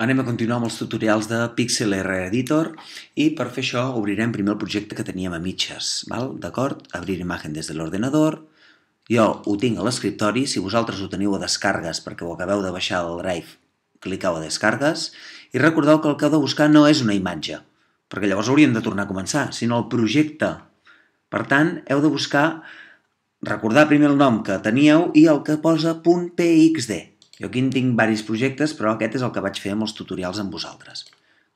Anem a continuar amb els tutorials de Pixel R Editor i per fer això obrirem primer el projecte que teníem a mitges, d'acord? Abrir imatge des de l'ordenador, jo ho tinc a l'escriptori, si vosaltres ho teniu a descargues perquè ho acabeu de baixar al Drive, cliqueu a descargues i recordeu que el que heu de buscar no és una imatge, perquè llavors hauríem de tornar a començar, sinó el projecte. Per tant, heu de buscar, recordar primer el nom que teníeu i el que posa .pxd, jo aquí en tinc diversos projectes, però aquest és el que vaig fer amb els tutorials amb vosaltres.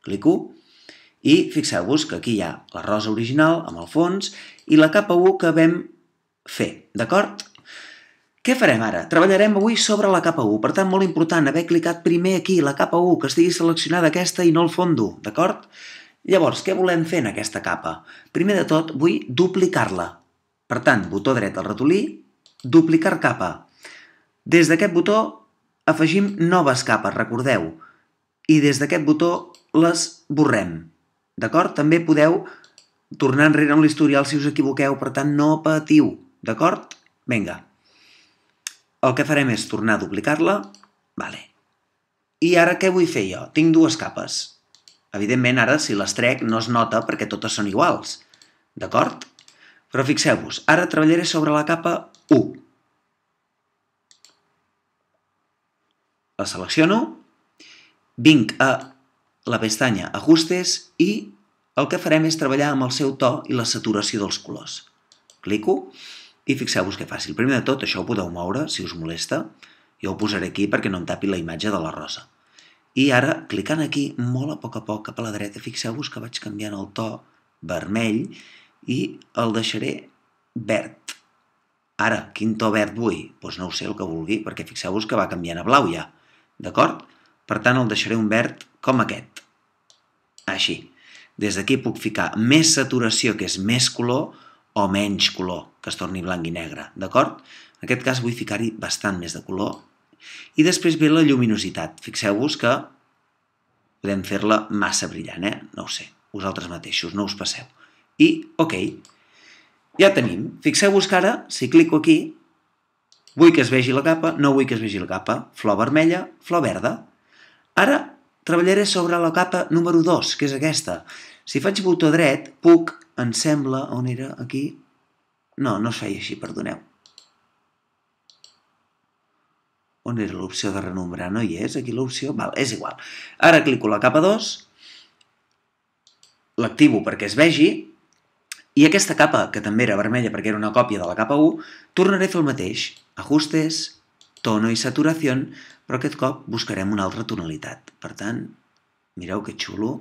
Clico i fixeu-vos que aquí hi ha la rosa original amb el fons i la capa 1 que vam fer, d'acord? Què farem ara? Treballarem avui sobre la capa 1, per tant, molt important haver clicat primer aquí, la capa 1, que estigui seleccionada aquesta i no el fondo, d'acord? Llavors, què volem fer en aquesta capa? Primer de tot, vull duplicar-la. Per tant, botó dret al ratolí, duplicar capa. Des d'aquest botó afegim noves capes, recordeu, i des d'aquest botó les borrem. D'acord? També podeu tornar enrere en l'historial si us equivoqueu, per tant no patiu, d'acord? Vinga. El que farem és tornar a duplicar-la. Vale. I ara què vull fer jo? Tinc dues capes. Evidentment, ara, si les trec, no es nota perquè totes són iguals. D'acord? Però fixeu-vos, ara treballaré sobre la capa 1. la selecciono, vinc a la pestanya Ajustes i el que farem és treballar amb el seu to i la saturació dels colors. Clico i fixeu-vos que fàcil. Primer de tot, això ho podeu moure, si us molesta. Jo ho posaré aquí perquè no em tapi la imatge de la rosa. I ara, clicant aquí, molt a poc a poc cap a la dreta, fixeu-vos que vaig canviant el to vermell i el deixaré verd. Ara, quin to verd vull? Doncs no ho sé, el que vulgui, perquè fixeu-vos que va canviant a blau ja. D'acord? Per tant, el deixaré un verd com aquest. Així. Des d'aquí puc ficar més saturació, que és més color, o menys color, que es torni blanc i negre. D'acord? En aquest cas vull ficar-hi bastant més de color. I després ve la lluminositat. Fixeu-vos que podem fer-la massa brillant, eh? No ho sé. Vosaltres mateixos, no us passeu. I, ok, ja tenim. Fixeu-vos que ara, si clico aquí, Vull que es vegi la capa, no vull que es vegi la capa. Flor vermella, flor verda. Ara treballaré sobre la capa número 2, que és aquesta. Si faig botó dret, puc, em sembla, on era, aquí... No, no es feia així, perdoneu. On era l'opció de renombrar? No hi és, aquí l'opció? Val, és igual. Ara clico la capa 2, l'activo perquè es vegi, i aquesta capa, que també era vermella perquè era una còpia de la capa 1, tornaré a fer el mateix. Ajustes, tono i saturació, però aquest cop buscarem una altra tonalitat. Per tant, mireu que xulo.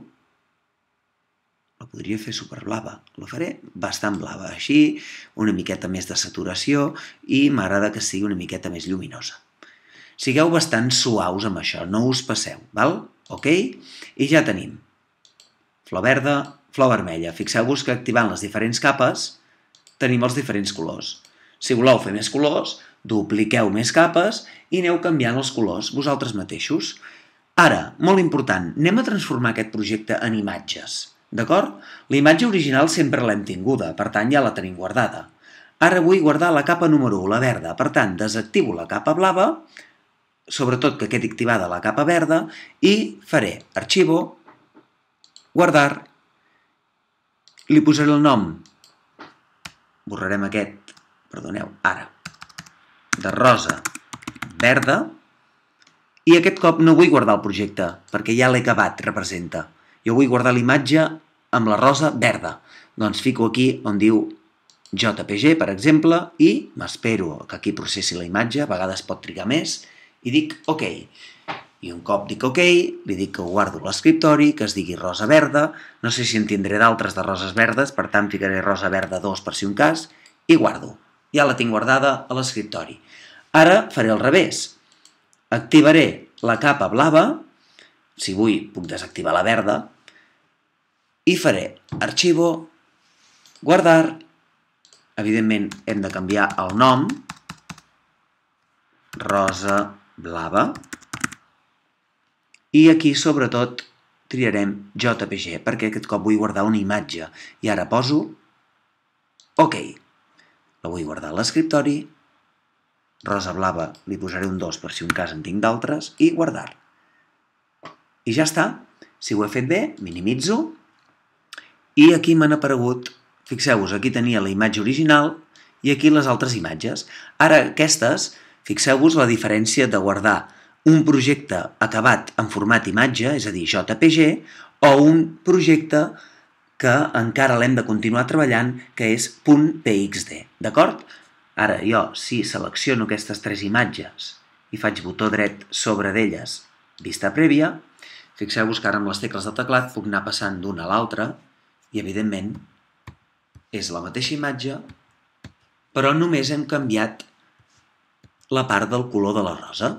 La podria fer superblava. La faré bastant blava, així, una miqueta més de saturació i m'agrada que sigui una miqueta més lluminosa. Sigueu bastant suaus amb això, no us passeu, val? Ok? I ja tenim flor verda, flor vermella. Fixeu-vos que activant les diferents capes tenim els diferents colors. Si voleu fer més colors, dupliqueu més capes i aneu canviant els colors vosaltres mateixos. Ara, molt important, anem a transformar aquest projecte en imatges. D'acord? La imatge original sempre l'hem tinguda, per tant ja la tenim guardada. Ara vull guardar la capa número 1, la verda, per tant desactivo la capa blava, sobretot que quedi activada la capa verda, i faré arxivo, guardar li posaré el nom. Borrarem aquest. Perdoneu, ara. De rosa verda. I aquest cop no vull guardar el projecte, perquè ja l'he acabat, representa. Jo vull guardar l'imatge amb la rosa verda. Doncs fico aquí on diu JPG, per exemple, i m'espero que aquí processi la imatge, a vegades pot trigar més, i dic OK. I un cop dic ok, li dic que ho guardo a l'escriptori, que es digui rosa verda, no sé si en tindré d'altres de roses verdes, per tant ficaré rosa verda 2 per si un cas, i guardo. Ja la tinc guardada a l'escriptori. Ara faré al revés. Activaré la capa blava, si vull puc desactivar la verda, i faré arxivo, guardar, evidentment hem de canviar el nom, rosa blava, i aquí, sobretot, triarem JPG, perquè aquest cop vull guardar una imatge. I ara poso OK. La vull guardar a l'escriptori. Rosa blava li posaré un 2 per si un cas en tinc d'altres. I guardar. I ja està. Si ho he fet bé, minimitzo. I aquí m'han aparegut, fixeu-vos, aquí tenia la imatge original i aquí les altres imatges. Ara, aquestes, fixeu-vos la diferència de guardar un projecte acabat en format imatge, és a dir, JPG, o un projecte que encara l'hem de continuar treballant, que és .pxd, d'acord? Ara jo, si selecciono aquestes tres imatges i faig botó dret sobre d'elles, vista prèvia, fixeu-vos que ara amb les tecles del teclat puc anar passant d'una a l'altra i, evidentment, és la mateixa imatge, però només hem canviat la part del color de la rosa.